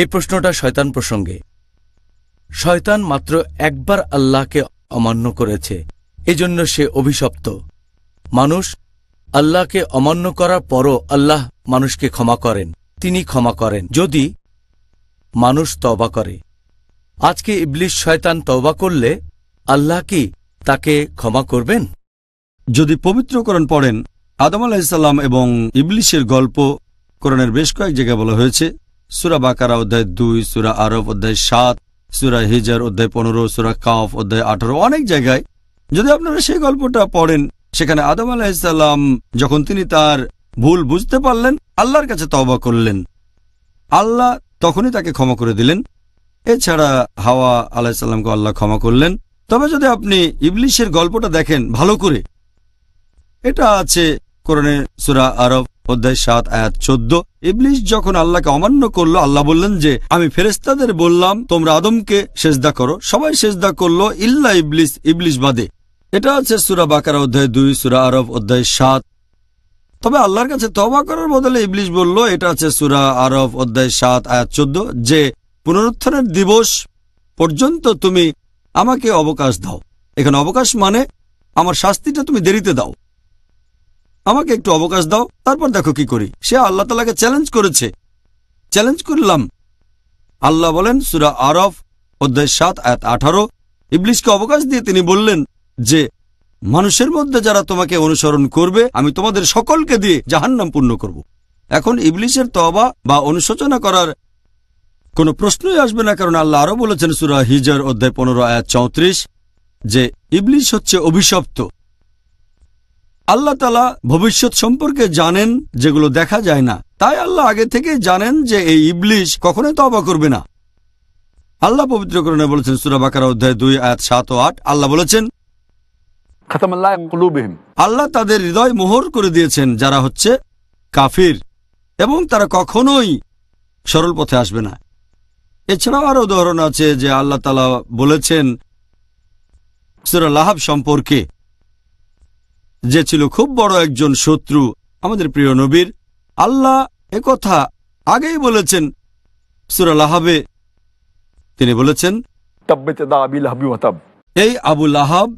এই প্রশ্নটা শয়তান প্রসঙ্গে শয়তান মাত্র একবার আল্লাহকে অমান্য করেছে এজন্য সে অভিশপ্ত মানুষ আল্লাহকে অমান্য করার পরও আল্লাহ মানুষকে ক্ষমা করেন তিনি ক্ষমা করেন যদি মানুষ তবা করে আজকে ইবলিশ শয়তান তবা করলে আল্লাহ কি তাকে ক্ষমা করবেন যদি পবিত্রকরণ পড়েন আদম আলাহিসাল্লাম এবং ইবলিশের গল্প করণের বেশ কয়েক জায়গায় বলা হয়েছে সুরা বাকারা অধ্যায় দুই সুরা আরব অধ্যায় সাত সুরা হিজার অধ্যায় পনেরো সুরা কাফ অধ্যায় আঠারো অনেক জায়গায় যদি আপনারা সেই গল্পটা পড়েন সেখানে আদম আলাহিসাল্লাম যখন তিনি তার ভুল বুঝতে পারলেন আল্লাহর কাছে তবা করলেন আল্লাহ তখনই তাকে ক্ষমা করে দিলেন এছাড়া হাওয়া আলাহিসাল্লামকে আল্লাহ ক্ষমা করলেন তবে যদি আপনি ইবলিশের গল্পটা দেখেন ভালো করে এটা আছে কোরআনে সুরা আরব অধ্যায় সাত আয়াত চোদ্দ ইবলিশ যখন আল্লাহকে অমান্য করলো আল্লাহ বললেন যে আমি ফেরেস্তাদের বললাম তোমরা আদমকে সেজদা করো সবাই সেজদা করলো ইল্লা ইবলিস ইবলিশ বাদে এটা আছে সুরা বাকারা অধ্যায় দুই সুরা আরব অধ্যায় সাত তবে আল্লাহর কাছে তবা করার বদলে ইবলিশ বলল এটা আছে সুরা আরব অধ্যায় সাত আয়াত চোদ্দ যে পুনরুত্থানের দিবস পর্যন্ত তুমি আমাকে অবকাশ দাও এখানে অবকাশ মানে আমার শাস্তিটা তুমি দেরিতে দাও আমাকে একটু অবকাশ দাও তারপর দেখো কি করি সে আল্লাহ তালাকে চ্যালেঞ্জ করেছে চ্যালেঞ্জ করলাম আল্লাহ বলেন সুরা আরফ অধ্যায় সাত আয়াত আঠারো ইবলিশকে অবকাশ দিয়ে তিনি বললেন যে মানুষের মধ্যে যারা তোমাকে অনুসরণ করবে আমি তোমাদের সকলকে দিয়ে জাহান্নাম পূর্ণ করব। এখন ইবলিশের তবা বা অনুশোচনা করার কোনো প্রশ্নই আসবে না কারণ আল্লাহ আরও বলেছেন সুরা হিজর অধ্যায় পনেরো আয়াত চৌত্রিশ যে ইবলিশ হচ্ছে অভিশপ্ত আল্লাহ তালা ভবিষ্যৎ সম্পর্কে জানেন যেগুলো দেখা যায় না তাই আল্লাহ আগে থেকে জানেন যে এই ইবলিশ কখনোই তবা করবে না আল্লাহ পবিত্রকরণে বলেছেন সুরাবাকার অধ্যায় দুই আয়াত সাত ও আট আল্লাহ বলেছেন আল্লাহ তাদের হৃদয় মোহর করে দিয়েছেন যারা হচ্ছে কাফির এবং তারা কখনোই সরল পথে আসবে না এছাড়াও আরও উদাহরণ আছে যে আল্লাহ তালা বলেছেন সুরাল্লাহাব সম্পর্কে যে ছিল খুব বড় একজন শত্রু আমাদের প্রিয় নবীর আল্লাহ কথা আগেই বলেছেন সুরাল আহাবে তিনি বলেছেন এই আবু আহাব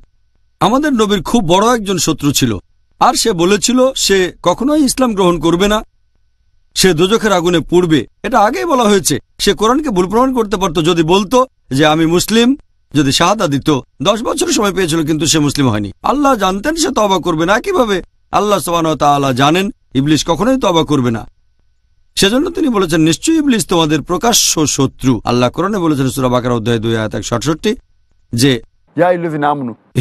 আমাদের নবীর খুব বড় একজন শত্রু ছিল আর সে বলেছিল সে কখনোই ইসলাম গ্রহণ করবে না সে দুজখের আগুনে পুড়বে এটা আগেই বলা হয়েছে সে কোরআনকে ভুল প্রমাণ করতে পারত যদি বলতো যে আমি মুসলিম যদি শাহাদা দিত দশ বছর সময় পেয়েছিল কিন্তু সে মুসলিম হয়নি আল্লাহ জানতেন সে তবা করবে না কিভাবে আল্লাহ সোহান জানেন ইবলিশ কখনোই তবা করবে না সেজন্য তিনি বলেছেন নিশ্চয়ই ইবলিশ তোমাদের প্রকাশ্য শত্রু আল্লাহ কোরআনে বলেছেন সুরাবাকার অধ্যায় দুই হাত এক আটষট্টি যে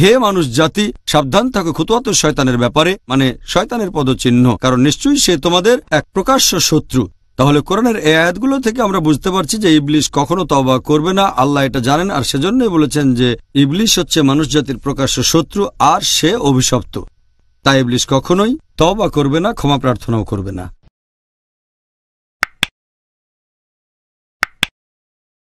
হে মানুষ জাতি সাবধান থাকো খুতুয়াত শয়তানের ব্যাপারে মানে শয়তানের পদচিহ্ন কারণ নিশ্চয়ই সে তোমাদের এক প্রকাশ্য শত্রু তাহলে কোরআনের এই আয়াতগুলো থেকে আমরা বুঝতে পারছি যে ইবলিশ কখনো তবা করবে না আল্লাহ এটা জানেন আর সেজন্যই বলেছেন যে ইবলিশ হচ্ছে মানুষ জাতির প্রকাশ্য শত্রু আর সে অভিশপ্ত তাই ইবলিশ কখনোই তবা করবে না ক্ষমা প্রার্থনাও করবে না